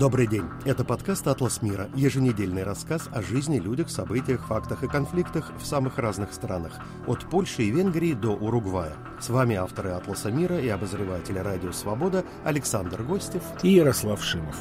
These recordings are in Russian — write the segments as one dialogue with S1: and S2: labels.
S1: Добрый день. Это подкаст «Атлас мира» – еженедельный рассказ о жизни, людях, событиях, фактах и конфликтах в самых разных странах, от Польши и Венгрии до Уругвая. С вами авторы «Атласа мира» и обозреватели «Радио Свобода» Александр Гостев и Ярослав Шимов.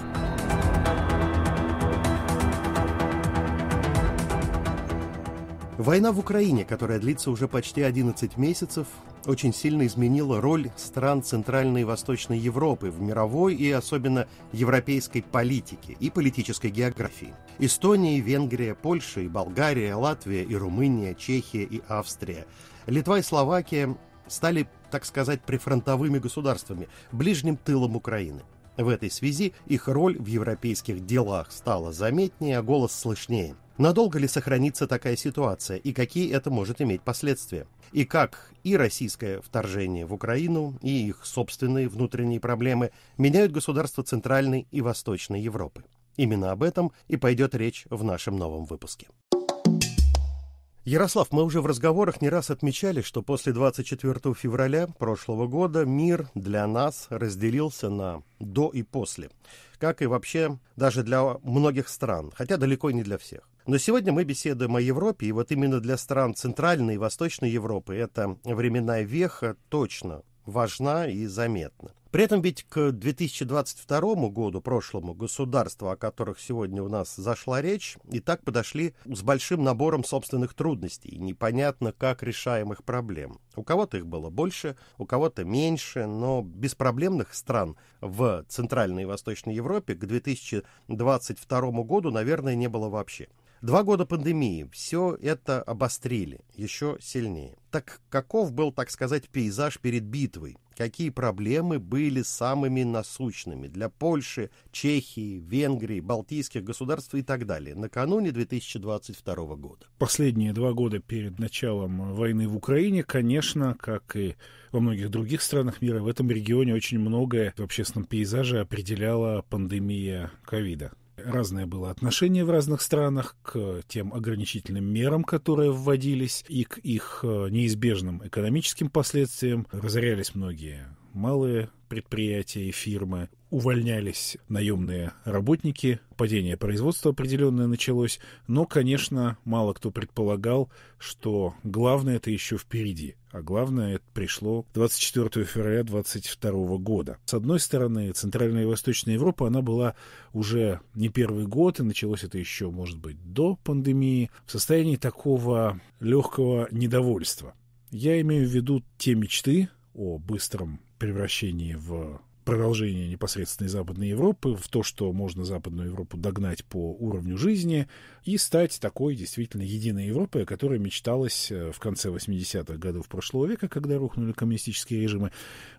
S1: Война в Украине, которая длится уже почти 11 месяцев, очень сильно изменила роль стран Центральной и Восточной Европы в мировой и особенно европейской политике и политической географии. Эстония, Венгрия, Польша и Болгария, Латвия и Румыния, Чехия и Австрия, Литва и Словакия стали, так сказать, прифронтовыми государствами, ближним тылом Украины. В этой связи их роль в европейских делах стала заметнее, а голос слышнее. Надолго ли сохранится такая ситуация и какие это может иметь последствия? И как и российское вторжение в Украину, и их собственные внутренние проблемы меняют государства Центральной и Восточной Европы? Именно об этом и пойдет речь в нашем новом выпуске. Ярослав, мы уже в разговорах не раз отмечали, что после 24 февраля прошлого года мир для нас разделился на «до» и «после», как и вообще даже для многих стран, хотя далеко не для всех. Но сегодня мы беседуем о Европе, и вот именно для стран Центральной и Восточной Европы это временная веха точно важна и заметна. При этом ведь к 2022 году, прошлому, государства, о которых сегодня у нас зашла речь, и так подошли с большим набором собственных трудностей, непонятно как решаемых проблем. У кого-то их было больше, у кого-то меньше, но беспроблемных стран в Центральной и Восточной Европе к 2022 году, наверное, не было вообще. Два года пандемии все это обострили еще сильнее. Так каков был, так сказать, пейзаж перед битвой? Какие проблемы были самыми насущными для Польши, Чехии, Венгрии, Балтийских государств и так далее накануне 2022 года?
S2: Последние два года перед началом войны в Украине, конечно, как и во многих других странах мира, в этом регионе очень многое в общественном пейзаже определяла пандемия ковида. Разное было отношение в разных странах к тем ограничительным мерам, которые вводились, и к их э, неизбежным экономическим последствиям. Разорялись многие малые предприятия и фирмы, увольнялись наемные работники, падение производства определенное началось, но, конечно, мало кто предполагал, что главное это еще впереди, а главное это пришло 24 февраля 2022 года. С одной стороны, Центральная и Восточная Европа, она была уже не первый год, и началось это еще, может быть, до пандемии, в состоянии такого легкого недовольства. Я имею в виду те мечты о быстром превращении в продолжение непосредственной Западной Европы, в то, что можно Западную Европу догнать по уровню жизни и стать такой действительно единой Европой, о которой мечталось э, в конце 80-х годов прошлого века, когда рухнули коммунистические режимы.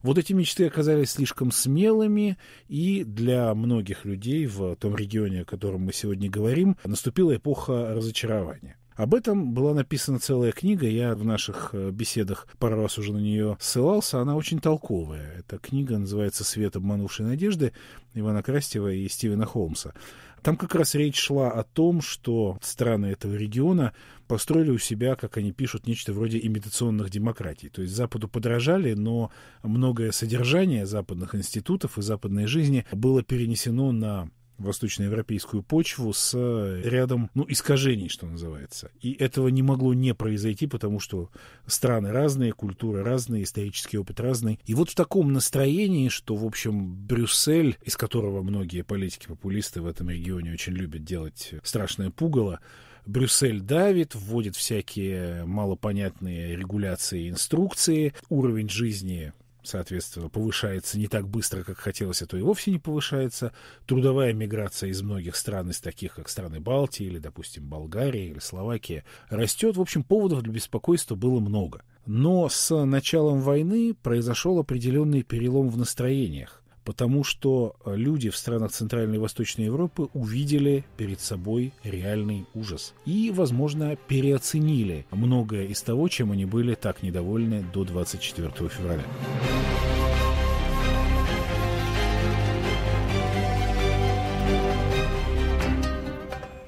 S2: Вот эти мечты оказались слишком смелыми, и для многих людей в том регионе, о котором мы сегодня говорим, наступила эпоха разочарования. Об этом была написана целая книга, я в наших э, беседах пару раз уже на нее ссылался, она очень толковая. Эта книга называется «Свет обманувшей надежды» Ивана Крастева и Стивена Холмса. Там как раз речь шла о том, что страны этого региона построили у себя, как они пишут, нечто вроде имитационных демократий. То есть Западу подражали, но многое содержание западных институтов и западной жизни было перенесено на восточноевропейскую почву с э, рядом ну, искажений, что называется. И этого не могло не произойти, потому что страны разные, культуры разные, исторический опыт разный. И вот в таком настроении, что, в общем, Брюссель, из которого многие политики-популисты в этом регионе очень любят делать страшное пугало, Брюссель давит, вводит всякие малопонятные регуляции и инструкции, уровень жизни соответственно, повышается не так быстро, как хотелось, а то и вовсе не повышается. Трудовая миграция из многих стран, из таких, как страны Балтии или, допустим, Болгария или Словакия, растет. В общем, поводов для беспокойства было много. Но с началом войны произошел определенный перелом в настроениях потому что э, люди в странах Центральной и Восточной Европы увидели перед собой реальный ужас и, возможно, переоценили многое из того, чем они были так недовольны до 24 февраля.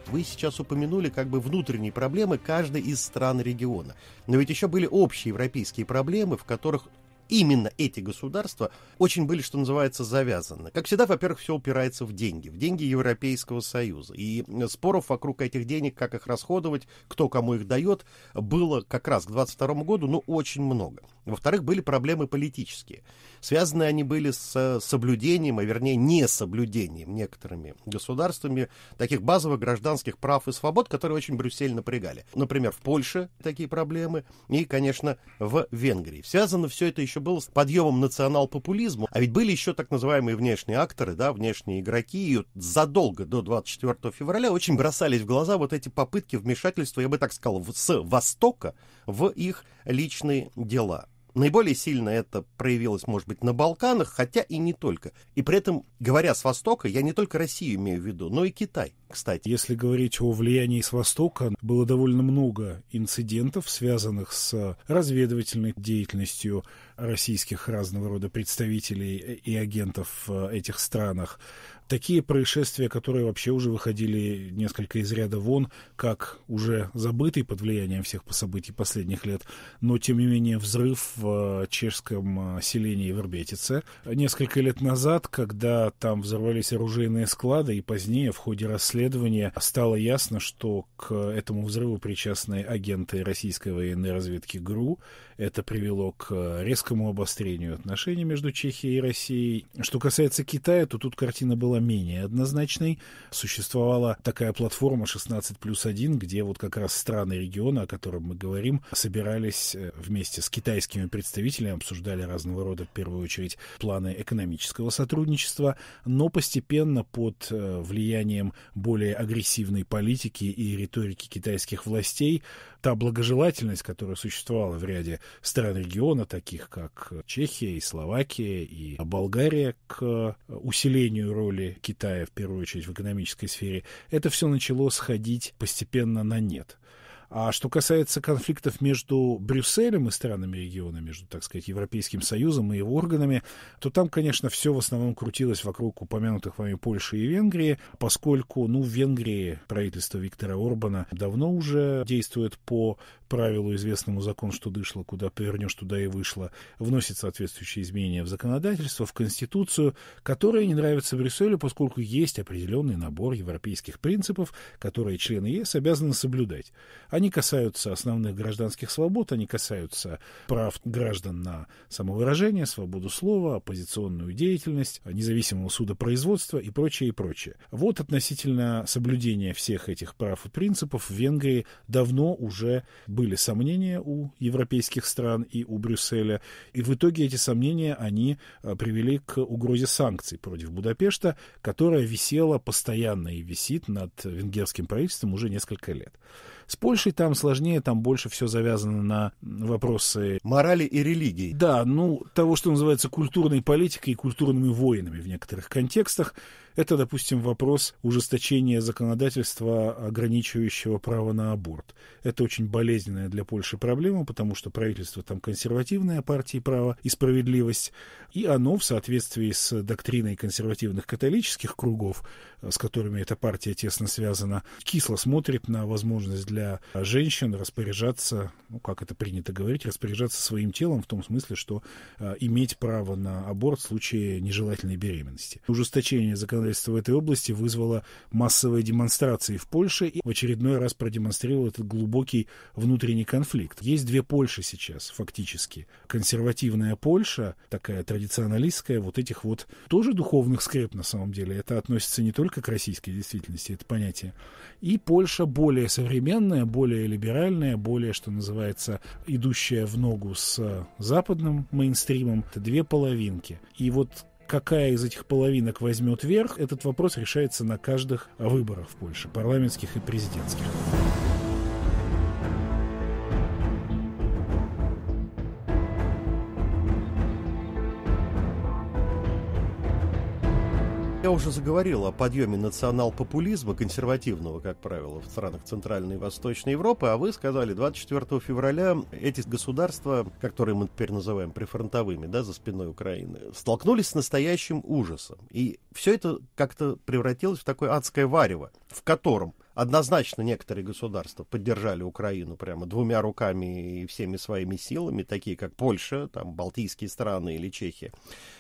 S1: вы сейчас упомянули как бы внутренние проблемы каждой из стран региона. Но ведь еще были общие европейские проблемы, в которых именно эти государства очень были, что называется, завязаны. Как всегда, во-первых, все упирается в деньги, в деньги Европейского Союза. И э, споров вокруг этих денег, как их расходовать, кто кому их дает, было как раз к 22 году, но ну, очень много. Во-вторых, были проблемы политические. Связаны они были с э, соблюдением, а вернее несоблюдением некоторыми государствами таких базовых гражданских прав и свобод, которые очень Брюссель напрягали. Например, в Польше такие проблемы и, конечно, в Венгрии. Связано все это еще был с подъемом национал-популизма, а ведь были еще так называемые внешние акторы, да, внешние игроки, и задолго до 24 февраля очень бросались в глаза вот эти попытки вмешательства, я бы так сказал, с Востока в их личные дела. Наиболее сильно это проявилось, может быть, на Балканах, хотя и не только. И при этом, говоря с Востока, я не только Россию имею в виду, но и Китай, кстати. Если говорить о влиянии
S2: с Востока, было довольно много инцидентов, связанных с разведывательной деятельностью, российских разного рода представителей и агентов в этих странах. Такие происшествия, которые вообще уже выходили несколько из ряда вон, как уже забытый под влиянием всех событий последних лет, но тем не менее взрыв в э, чешском э, селении Вербетице несколько лет назад, когда там взорвались оружейные склады, и позднее в ходе расследования стало ясно, что к этому взрыву причастны агенты российской военной разведки ГРУ. Это привело к э, резкому резкому обострению отношений между Чехией и Россией. Что касается Китая, то тут картина была менее однозначной. Существовала такая платформа 16 плюс 1, где вот как раз страны региона, о котором мы говорим, собирались э, вместе с китайскими представителями, обсуждали разного рода, в первую очередь, планы экономического сотрудничества, но постепенно под э, влиянием более агрессивной политики и риторики китайских властей та благожелательность, которая существовала в ряде стран региона, таких как Чехия и Словакия и Болгария, к э, усилению роли Китая, в первую очередь, в экономической сфере, это все начало сходить постепенно на нет. А что касается конфликтов между Брюсселем и странами региона, между, так сказать, Европейским Союзом и его органами, то там, конечно, все в основном крутилось вокруг упомянутых вами Польши и Венгрии, поскольку, ну, в Венгрии правительство Виктора Орбана давно уже действует по правилу, известному закон, что дышло, куда повернешь, туда и вышло, вносит соответствующие изменения в законодательство, в Конституцию, которые не нравятся Брюсселю, поскольку есть определенный набор европейских принципов, которые члены ЕС обязаны соблюдать. Они они касаются основных гражданских свобод, они касаются прав граждан на самовыражение, свободу слова, оппозиционную деятельность, независимого судопроизводства и прочее, и прочее. Вот относительно соблюдения всех этих прав и принципов в Венгрии давно уже были сомнения у европейских стран и у Брюсселя, и в итоге эти сомнения, они э, привели к угрозе санкций против Будапешта, которая висела постоянно и висит над венгерским правительством уже несколько лет. С Польшей там сложнее, там больше все завязано на вопросы... Морали и религии. Да, ну, того, что называется культурной политикой и культурными войнами в некоторых контекстах. Это, допустим, вопрос ужесточения законодательства, ограничивающего право на аборт. Это очень болезненная для Польши проблема, потому что правительство там консервативное, партии права и справедливость, и оно в соответствии с доктриной консервативных католических кругов, с которыми эта партия тесно связана, кисло смотрит на возможность для женщин распоряжаться, ну, как это принято говорить, распоряжаться своим телом в том смысле, что э, иметь право на аборт в случае нежелательной беременности. Ужесточение законодательства законодательство в этой области вызвало массовые демонстрации в Польше и в очередной раз продемонстрировало этот глубокий внутренний конфликт. Есть две Польши сейчас, фактически. Консервативная Польша, такая традиционалистская, вот этих вот тоже духовных скреп на самом деле. Это относится не только к российской действительности, это понятие. И Польша более современная, более либеральная, более, что называется, идущая в ногу с западным мейнстримом. Это две половинки. И вот Какая из этих половинок возьмет верх, этот вопрос решается на каждых выборах в Польше, парламентских и президентских.
S1: Я уже заговорил о подъеме национал-популизма, консервативного, как правило, в странах Центральной и Восточной Европы, а вы сказали, 24 февраля эти государства, которые мы теперь называем прифронтовыми, да, за спиной Украины, столкнулись с настоящим ужасом. И все это как-то превратилось в такое адское варево, в котором однозначно некоторые государства поддержали Украину прямо двумя руками и всеми своими силами, такие как Польша, там, Балтийские страны или Чехия.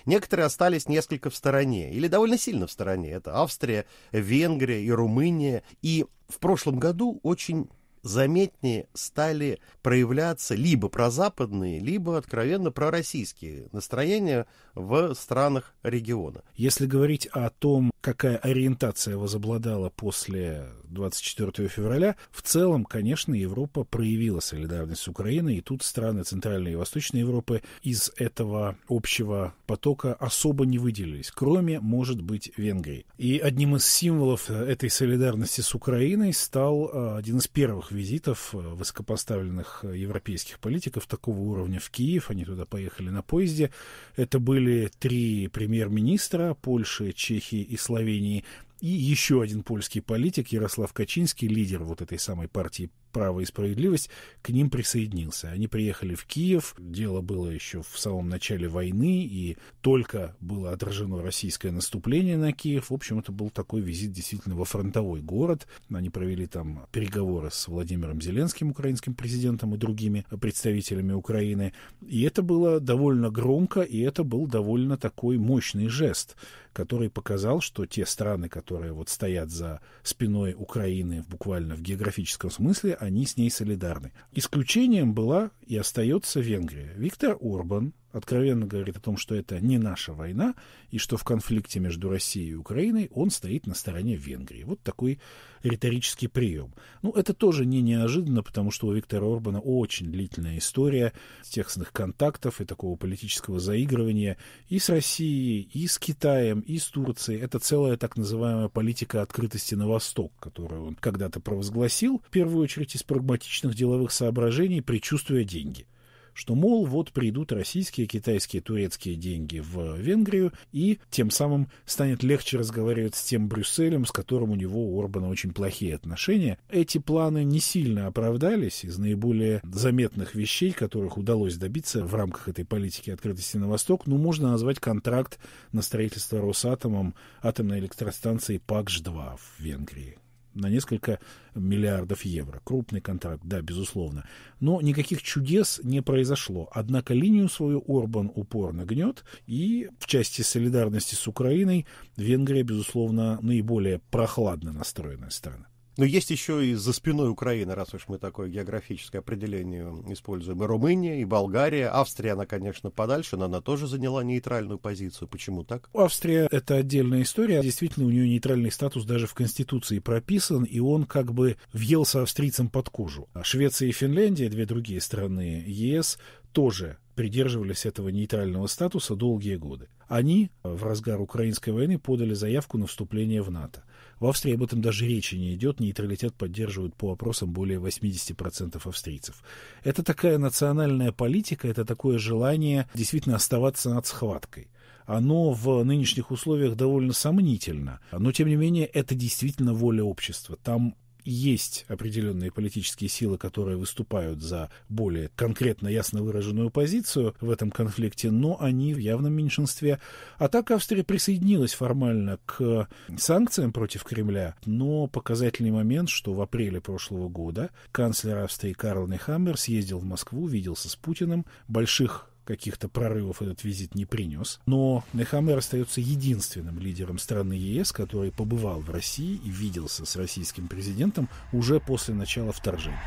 S1: Некоторые остались несколько в стороне, или довольно сильно в стороне. Это Австрия, Венгрия и Румыния. И в прошлом году очень заметнее стали проявляться либо прозападные, либо откровенно пророссийские настроения в странах региона. Если говорить
S2: о том, какая ориентация возобладала после 24 февраля, в целом, конечно, Европа проявила солидарность с Украиной, и тут страны Центральной и Восточной Европы из этого общего потока особо не выделились, кроме, может быть, Венгрии. И одним из символов э, этой солидарности с Украиной стал э, один из первых визитов э, высокопоставленных европейских политиков такого уровня в Киев. Они туда поехали на поезде. Это были три премьер-министра Польши, Чехии и Словении, и еще один польский политик, Ярослав Качинский, лидер вот этой самой партии «Право и справедливость», к ним присоединился. Они приехали в Киев, дело было еще в самом начале войны, и только было отражено российское наступление на Киев. В общем, это был такой визит действительно во фронтовой город. Они провели там переговоры с Владимиром Зеленским, украинским президентом, и другими представителями Украины. И это было довольно громко, и это был довольно такой мощный жест который показал, что те страны, которые вот стоят за спиной Украины буквально в географическом смысле, они с ней солидарны. Исключением была и остается Венгрия. Виктор Орбан, откровенно говорит о том, что это не наша война, и что в конфликте между Россией и Украиной он стоит на стороне Венгрии. Вот такой риторический прием. Ну, это тоже не неожиданно, потому что у Виктора Орбана очень длительная история текстных контактов и такого политического заигрывания и с Россией, и с Китаем, и с Турцией. Это целая так называемая политика открытости на восток, которую он когда-то провозгласил, в первую очередь из прагматичных деловых соображений, предчувствуя деньги что, мол, вот придут российские, китайские, турецкие деньги в Венгрию, и тем самым станет легче разговаривать с тем Брюсселем, с которым у него у Орбана очень плохие отношения. Эти планы не сильно оправдались. Из наиболее заметных вещей, которых удалось добиться в рамках этой политики открытости на восток, ну, можно назвать контракт на строительство Росатомом атомной электростанции ПАКЖ-2 в Венгрии на несколько миллиардов евро. Крупный контракт, да, безусловно. Но никаких чудес не произошло. Однако линию свою Орбан упорно гнет, и в части солидарности с Украиной Венгрия, безусловно, наиболее прохладно настроенная страна.
S1: Но есть еще и за спиной Украины, раз уж мы такое географическое определение используем, и Румыния, и Болгария. Австрия, она, конечно, подальше, но она тоже заняла нейтральную позицию. Почему так?
S2: Австрия — это отдельная история. Действительно, у нее нейтральный статус даже в Конституции прописан, и он как бы въелся австрийцам под кожу. А Швеция и Финляндия, две другие страны ЕС, тоже придерживались этого нейтрального статуса долгие годы. Они в разгар украинской войны подали заявку на вступление в НАТО. В Австрии об этом даже речи не идет, нейтралитет поддерживают по опросам более 80% австрийцев. Это такая национальная политика, это такое желание действительно оставаться над схваткой оно в нынешних условиях довольно сомнительно. Но, тем не менее, это действительно воля общества. Там есть определенные политические силы, которые выступают за более конкретно ясно выраженную позицию в этом конфликте, но они в явном меньшинстве. А так Австрия присоединилась формально к санкциям против Кремля, но показательный момент, что в апреле прошлого года канцлер Австрии Карл Нехаммер съездил в Москву, виделся с Путиным, больших каких-то прорывов этот визит не принес. Но Нехамер остается единственным лидером страны ЕС, который побывал в России и виделся с российским президентом уже после
S1: начала вторжения.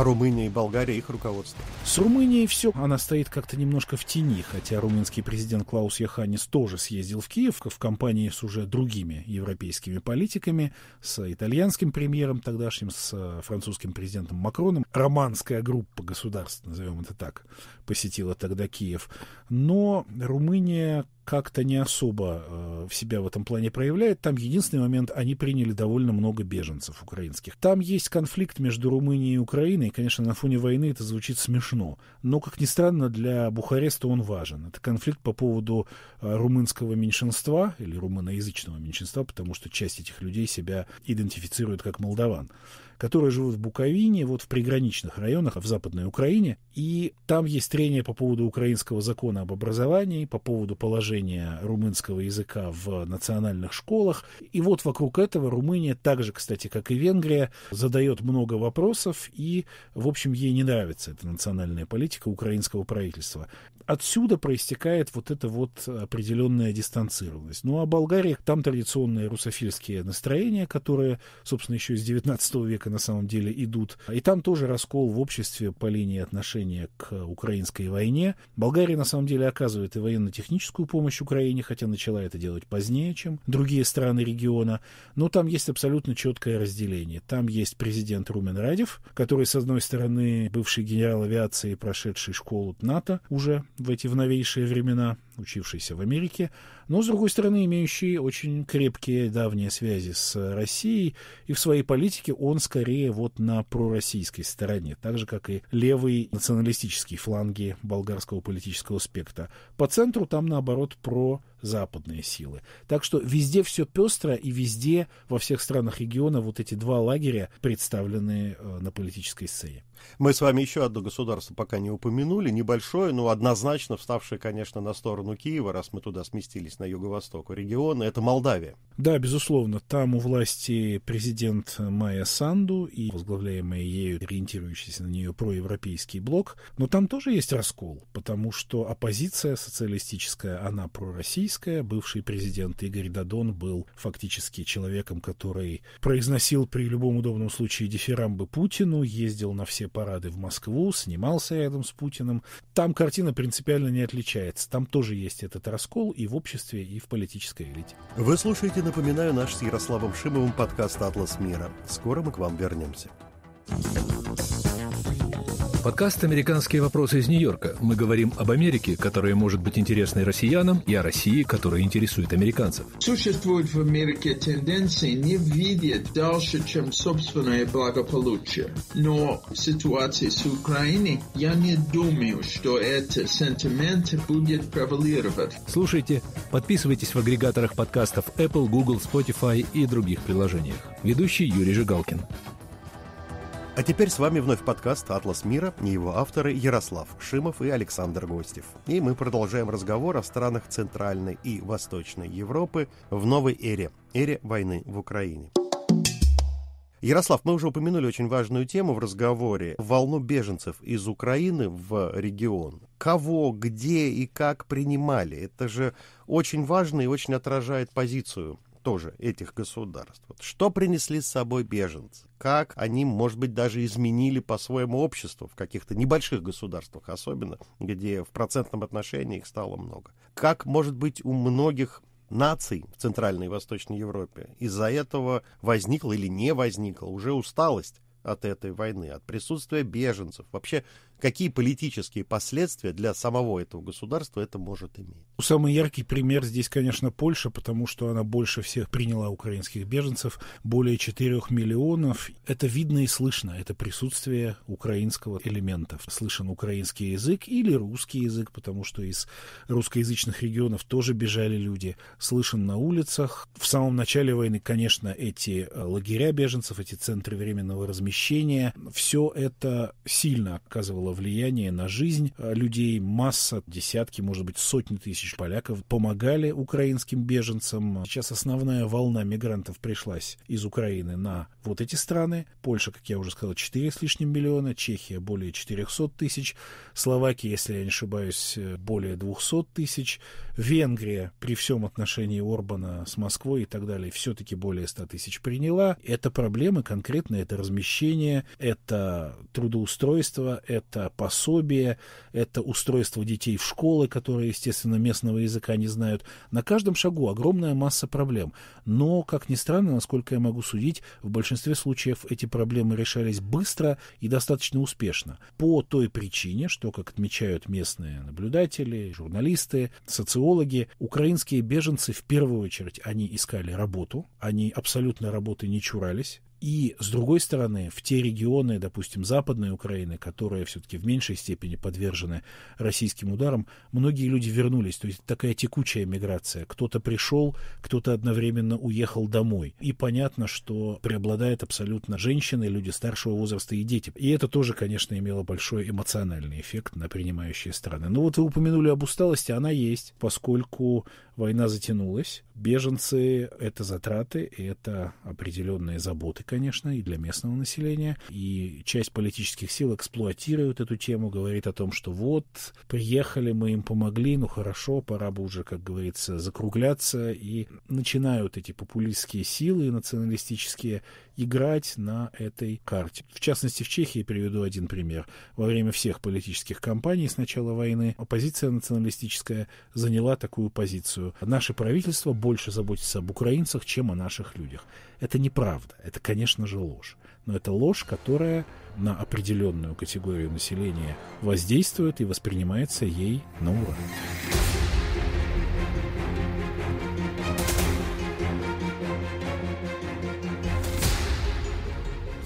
S1: А Румыния и Болгария, их руководство?
S2: С Румынией все. Она стоит как-то немножко в тени, хотя румынский президент Клаус Яханис тоже съездил в Киев в компании с уже другими европейскими политиками, с итальянским премьером тогдашним, с э, французским президентом Макроном. Романская группа государств, назовем это так, посетила тогда Киев. Но Румыния как-то не особо э, в себя в этом плане проявляет. Там единственный момент, они приняли довольно много беженцев украинских. Там есть конфликт между Румынией и Украиной, и, конечно, на фоне войны это звучит смешно, но, как ни странно, для Бухареста он важен. Это конфликт по поводу э, румынского меньшинства или румыноязычного меньшинства, потому что часть этих людей себя идентифицирует как молдаван которые живут в Буковине, вот в приграничных районах, в Западной Украине. И там есть трение по поводу украинского закона об образовании, по поводу положения румынского языка в национальных школах. И вот вокруг этого Румыния, так же, кстати, как и Венгрия, задает много вопросов, и, в общем, ей не нравится эта национальная политика украинского правительства. Отсюда проистекает вот эта вот определенная дистанцированность. Ну а Болгария, там традиционные русофильские настроения, которые, собственно, еще с XIX века Лукашенко на самом деле идут. И там тоже раскол в обществе по линии отношения к украинской войне. Болгария на самом деле оказывает и военно-техническую помощь Украине, хотя начала это делать позднее, чем другие страны региона. Но там есть абсолютно четкое разделение. Там есть президент Румен Радев, который, с одной стороны, бывший генерал авиации, прошедший школу НАТО уже в эти в новейшие времена, учившийся в Америке, но, с другой стороны, имеющий очень крепкие давние связи с Россией, и в своей политике он скорее вот на пророссийской стороне, так же, как и левые националистические фланги болгарского политического спектра. По центру там, наоборот, про западные силы. Так что везде все пестро, и везде, во всех странах региона, вот эти два лагеря представлены э, на политической сцене.
S1: Мы с вами еще одно государство пока не упомянули, небольшое, но однозначно вставшее, конечно, на сторону Киева, раз мы туда сместились, на юго-восток региона, это Молдавия.
S2: Да, безусловно, там у власти президент Майя Санду и возглавляемая ею, ориентирующийся на нее проевропейский блок, но там тоже есть раскол, потому что оппозиция социалистическая, она пророссийская, бывший президент Игорь Дадон был фактически человеком, который произносил при любом удобном случае дифирамбы Путину, ездил на все парады в Москву, снимался рядом с Путиным. Там картина принципиально не отличается, там тоже есть этот раскол и в обществе, и в политической элите.
S1: Вы слушаете напоминаю наш с Ярославом Шимовым подкаст «Атлас мира». Скоро мы к вам вернемся.
S2: Подкаст «Американские вопросы из Нью-Йорка». Мы говорим об Америке, которая может быть интересной россиянам, и о России, которая интересует американцев. Существует в Америке тенденция не видеть дальше, чем собственное благополучие. Но в ситуации с Украиной я не думаю, что этот сентимент будет превалировать.
S1: Слушайте, подписывайтесь в агрегаторах подкастов Apple, Google, Spotify и других приложениях. Ведущий Юрий Жигалкин. А теперь с вами вновь подкаст «Атлас мира» и его авторы Ярослав Шимов и Александр Гостев. И мы продолжаем разговор о странах Центральной и Восточной Европы в новой эре, эре войны в Украине. Ярослав, мы уже упомянули очень важную тему в разговоре – волну беженцев из Украины в регион. Кого, где и как принимали? Это же очень важно и очень отражает позицию тоже этих государств. Вот что принесли с собой беженцы? Как они, может быть, даже изменили по-своему обществу в каких-то небольших государствах особенно, где в процентном отношении их стало много? Как, может быть, у многих наций в Центральной и Восточной Европе из-за этого возникла или не возникла уже усталость от этой войны, от присутствия беженцев, вообще какие политические последствия для самого этого государства это может иметь.
S2: Самый яркий пример здесь, конечно, Польша, потому что она больше всех приняла украинских беженцев, более 4 миллионов. Это видно и слышно, это присутствие украинского элемента. Слышен украинский язык или русский язык, потому что из русскоязычных регионов тоже бежали люди. Слышен на улицах. В самом начале войны, конечно, эти лагеря беженцев, эти центры временного размещения, все это сильно оказывало оказывала влияние на жизнь а, людей. Масса, десятки, может быть, сотни тысяч поляков помогали украинским беженцам. Сейчас основная волна мигрантов пришлась из Украины на вот эти страны. Польша, как я уже сказал, 4 с лишним миллиона, Чехия более 400 тысяч, Словакия, если я не ошибаюсь, э, более 200 тысяч, Венгрия при всем отношении Орбана с Москвой и так далее все-таки более 100 тысяч приняла. Это проблемы конкретно, это размещение, это трудоустройство, это это пособия, это устройство детей в школы, которые, естественно, местного языка не знают. На каждом шагу огромная масса проблем. Но, как ни странно, насколько я могу судить, в большинстве случаев эти проблемы решались быстро и достаточно успешно. По той причине, что, как отмечают местные наблюдатели, журналисты, социологи, украинские беженцы в первую очередь, они искали работу, они абсолютно работы не чурались, и, с другой стороны, в те регионы, допустим, Западной Украины, которые все-таки в меньшей степени подвержены российским ударам, многие люди вернулись. То есть такая текучая миграция. Кто-то пришел, кто-то одновременно уехал домой. И понятно, что преобладает абсолютно женщины, люди старшего возраста и дети. И это тоже, конечно, имело большой эмоциональный эффект на принимающие страны. Но вот вы упомянули об усталости, она есть, поскольку Война затянулась. Беженцы — это затраты, это определенные заботы, конечно, и для местного населения. И часть политических сил эксплуатирует эту тему, говорит о том, что вот, приехали, мы им помогли, ну хорошо, пора бы уже, как говорится, закругляться. И начинают эти популистские силы и националистические играть на этой карте. В частности, в Чехии приведу один пример. Во время всех политических кампаний с начала войны оппозиция националистическая заняла такую позицию что наше правительство больше заботится об украинцах, чем о наших людях. Это неправда, это, конечно же, ложь. Но это ложь, которая на определенную категорию населения воздействует и воспринимается ей на ура.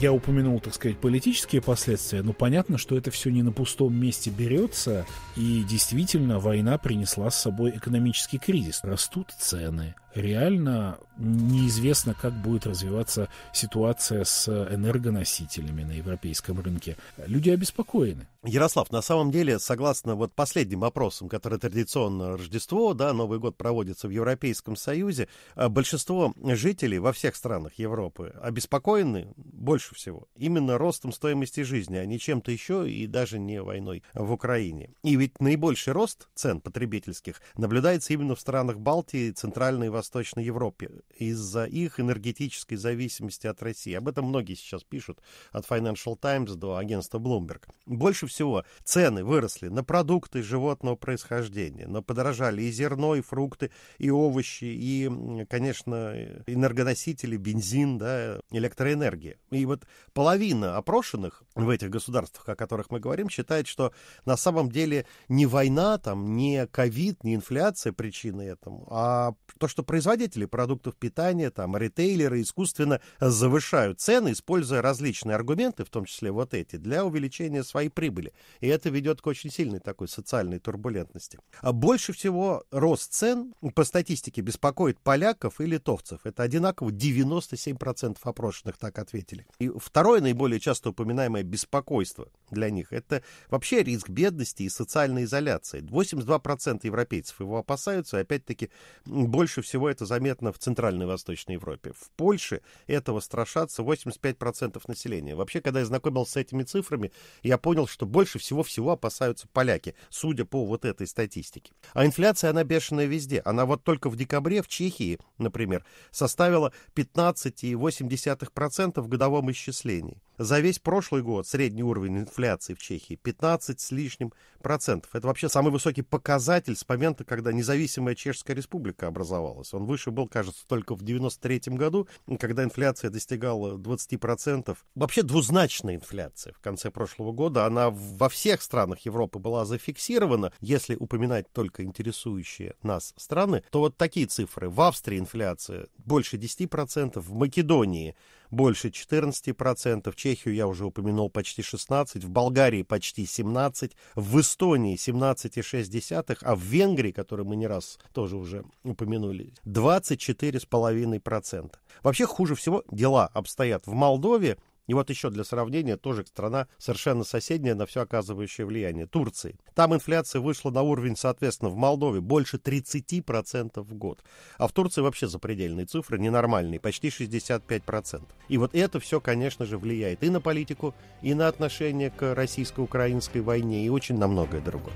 S2: я упомянул, так сказать, политические последствия, но ну, понятно, что это все не на пустом месте берется, и действительно война принесла с собой экономический кризис. Растут цены, реально неизвестно, как будет развиваться ситуация с энергоносителями на европейском рынке. Люди обеспокоены.
S1: Ярослав, на самом деле, согласно вот последним опросам, которые традиционно Рождество, да, Новый год проводится в Европейском Союзе, а, большинство жителей во всех странах Европы обеспокоены больше всего именно ростом стоимости жизни, а не чем-то еще и даже не войной в Украине. И ведь наибольший рост цен потребительских наблюдается именно в странах Балтии, Центральной и Восточной Восточной Европе из-за их энергетической зависимости от России. Об этом многие сейчас пишут, от Financial Times до агентства Bloomberg. Больше всего цены выросли на продукты животного происхождения, но подорожали и зерно, и фрукты, и овощи, и, конечно, энергоносители, бензин, да, электроэнергия. И вот половина опрошенных в этих государствах, о которых мы говорим, считает, что на самом деле не война, там, не ковид, не инфляция причины этому, а то, что производители продуктов питания, там, ритейлеры искусственно завышают цены, используя различные аргументы, в том числе вот эти, для увеличения своей прибыли. И это ведет к очень сильной такой социальной турбулентности. А больше всего рост цен по статистике беспокоит поляков и литовцев. Это одинаково 97% опрошенных так ответили. И второе наиболее часто упоминаемое беспокойство для них – это вообще риск бедности и социальной изоляции. 82% европейцев его опасаются, и опять-таки больше всего всего это заметно в Центральной и Восточной Европе. В Польше этого страшатся 85% населения. Вообще, когда я знакомился с этими цифрами, я понял, что больше всего-всего опасаются поляки, судя по вот этой статистике. А инфляция, она бешеная везде. Она вот только в декабре в Чехии, например, составила 15,8% в годовом исчислении. За весь прошлый год средний уровень инфляции в Чехии 15 с лишним процентов. Это вообще самый высокий показатель с момента, когда независимая Чешская республика образовалась. Он выше был, кажется, только в 93 году, когда инфляция достигала 20 процентов. Вообще двузначная инфляция в конце прошлого года. Она во всех странах Европы была зафиксирована. Если упоминать только интересующие нас страны, то вот такие цифры. В Австрии инфляция больше 10 процентов, в Македонии больше 14%, Чехию я уже упомянул почти 16%, в Болгарии почти 17%, в Эстонии 17,6%, а в Венгрии, который мы не раз тоже уже упомянули, 24,5%. Вообще хуже всего дела обстоят в Молдове, и вот еще для сравнения, тоже страна совершенно соседняя на все оказывающее влияние, Турции. Там инфляция вышла на уровень, соответственно, в Молдове больше 30% в год. А в Турции вообще запредельные цифры, ненормальные, почти 65%. И вот это все, конечно же, влияет и на политику, и на отношение к российско-украинской войне, и очень на многое другое.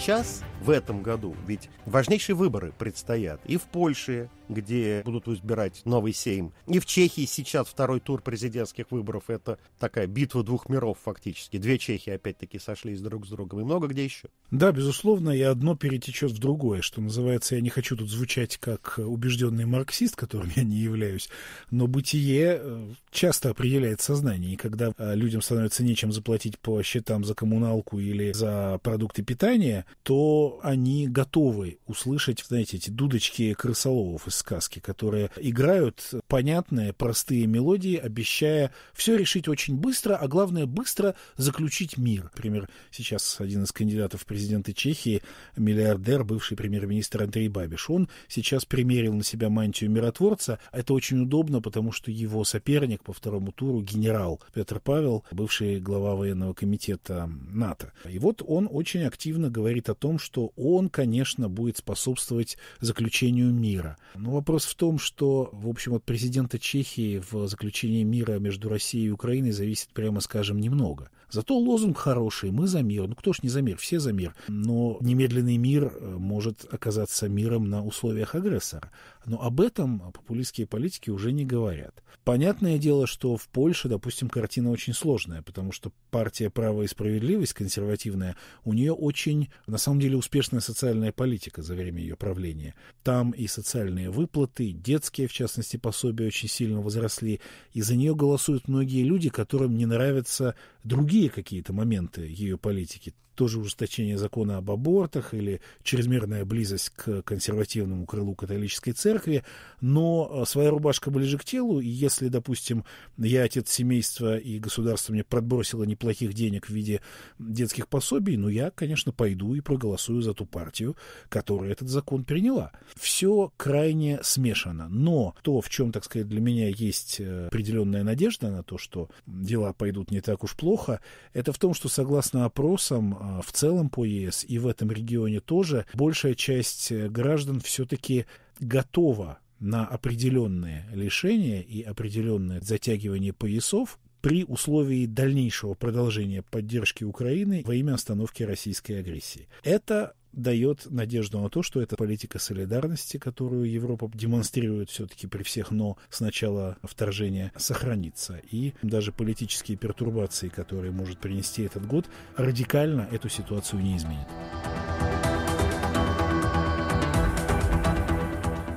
S1: сейчас в этом году. Ведь важнейшие выборы предстоят и в Польше, где будут избирать новый Сейм, и в Чехии сейчас второй тур президентских выборов. Это такая битва двух миров фактически. Две Чехии опять-таки сошлись друг с другом и много где еще.
S2: Да, безусловно, и одно перетечет в другое. Что называется, я не хочу тут звучать как убежденный марксист, которым я не являюсь, но бытие э, часто определяет сознание. И когда э, людям становится нечем заплатить по счетам за коммуналку или за продукты питания, то они готовы услышать, знаете, эти дудочки крысоловов из сказки, которые играют понятные, простые мелодии, обещая все решить очень быстро, а главное быстро заключить мир. Например, сейчас один из кандидатов в президенты Чехии, миллиардер, бывший премьер-министр Андрей Бабиш, он сейчас примерил на себя мантию миротворца. Это очень удобно, потому что его соперник по второму туру генерал Петр Павел, бывший глава военного комитета НАТО. И вот он очень активно говорит о том, что что он, конечно, будет способствовать заключению мира. Но вопрос в том, что, в общем, от президента Чехии в заключении мира между Россией и Украиной зависит, прямо скажем, немного. Зато лозунг хороший, мы за мир. Ну кто ж не за мир, все за мир. Но немедленный мир э, может оказаться миром на условиях агрессора. Но об этом популистские политики уже не говорят. Понятное дело, что в Польше, допустим, картина очень сложная, потому что партия «Право и справедливость» консервативная, у нее очень, на самом деле, успешная социальная политика за время ее правления. Там и социальные выплаты, и детские, в частности, пособия очень сильно возросли, и за нее голосуют многие люди, которым не нравятся другие другие какие-то моменты ее политики тоже ужесточение закона об абортах или чрезмерная близость к консервативному крылу католической церкви, но э, своя рубашка ближе к телу, и если, допустим, я отец семейства, и государство мне подбросило неплохих денег в виде детских пособий, ну, я, конечно, пойду и проголосую за ту партию, которая этот закон приняла. Все крайне смешано, но то, в чем, так сказать, для меня есть э, определенная надежда на то, что дела пойдут не так уж плохо, это в том, что, согласно опросам, э, в целом по ЕС и в этом регионе тоже большая часть э, граждан все-таки готова на определенные лишения и определенное затягивание поясов при условии дальнейшего продолжения поддержки Украины во имя остановки российской агрессии. Это дает надежду на то, что эта политика солидарности, которую Европа демонстрирует все-таки при всех «но» с начала вторжения, сохранится. И даже политические пертурбации, которые может
S1: принести этот год, радикально эту ситуацию не изменит.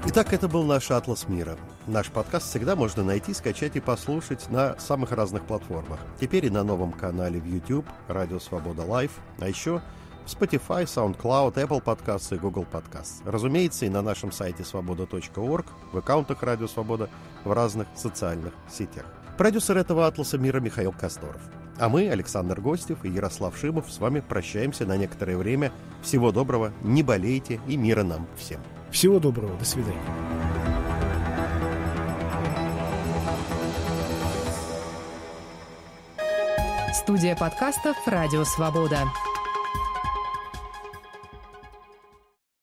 S1: Итак, это был наш «Атлас мира». Наш подкаст всегда можно найти, скачать и послушать на самых разных платформах. Теперь и на новом канале в YouTube «Радио Свобода Лайф», а еще Spotify, SoundCloud, Apple Podcasts и Google Podcasts. Разумеется, и на нашем сайте свобода.орг, в аккаунтах Радио Свобода, в разных социальных сетях. Продюсер этого «Атласа мира» Михаил Косторов. А мы, Александр Гостев и Ярослав Шимов, с вами прощаемся на некоторое время. Всего доброго, не болейте и мира нам всем.
S2: Всего доброго, до свидания. Студия
S1: подкастов «Радио Свобода».